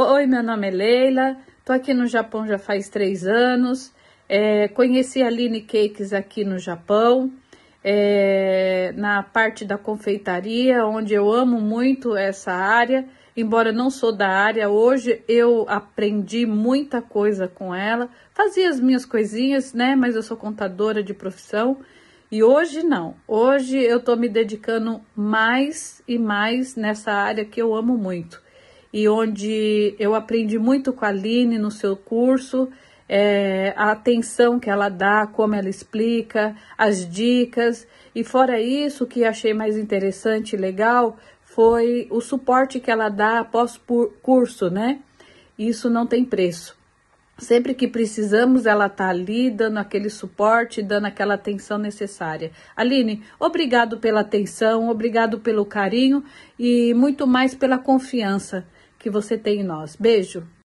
Oi, meu nome é Leila, tô aqui no Japão já faz três anos, é, conheci a Line Cakes aqui no Japão, é, na parte da confeitaria, onde eu amo muito essa área, embora não sou da área, hoje eu aprendi muita coisa com ela, fazia as minhas coisinhas, né, mas eu sou contadora de profissão, e hoje não, hoje eu tô me dedicando mais e mais nessa área que eu amo muito e onde eu aprendi muito com a Aline no seu curso, é, a atenção que ela dá, como ela explica, as dicas. E fora isso, o que achei mais interessante e legal foi o suporte que ela dá após curso, né? Isso não tem preço. Sempre que precisamos, ela tá ali dando aquele suporte, dando aquela atenção necessária. Aline, obrigado pela atenção, obrigado pelo carinho e muito mais pela confiança que você tem em nós. Beijo!